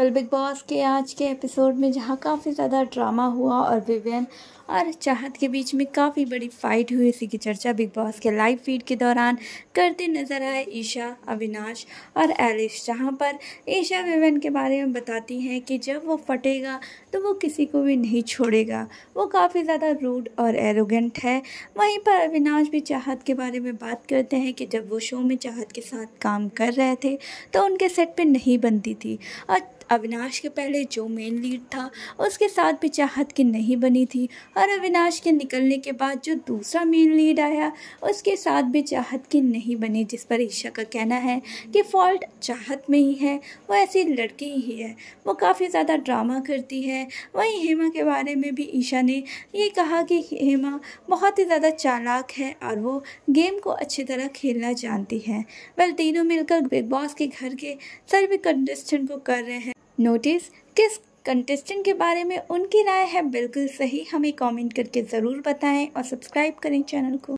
well big Boss के आज के एपिसोड में जहाँ काफ़ी ज़्यादा ड्रामा हुआ और विवियन और चाहत के बीच में काफ़ी बड़ी फाइट हुई इसी की चर्चा बिग बॉस के लाइव फीड के दौरान करते नज़र आए ईशा अविनाश और एलिश जहाँ पर ईशा विवेन के बारे में बताती हैं कि जब वो फटेगा तो वो किसी को भी नहीं छोड़ेगा वो काफ़ी ज़्यादा रूड और एरोगेंट है वहीं पर अविनाश भी चाहत के बारे में बात करते हैं कि जब वो शो में चाहत के साथ काम कर रहे थे तो उनके सेट पर नहीं बनती थी और अविनाश के पहले जो मेन लीड था उसके साथ भी चाहत की नहीं बनी थी और अविनाश के निकलने के बाद जो दूसरा मेन लीड आया उसके साथ भी चाहत की नहीं बनी जिस पर ईशा का कहना है कि फॉल्ट चाहत में ही है वो ऐसी लड़की ही है वो काफ़ी ज़्यादा ड्रामा करती है वहीं हेमा के बारे में भी ईशा ने ये कहा कि हेमा बहुत ही ज़्यादा चालाक है और वो गेम को अच्छी तरह खेलना जानती है वह तीनों मिलकर बिग बॉस के घर के सर्वे कंटेस्टेंट को कर रहे हैं नोटिस किस कंटेस्टेंट के बारे में उनकी राय है बिल्कुल सही हमें कमेंट करके ज़रूर बताएं और सब्सक्राइब करें चैनल को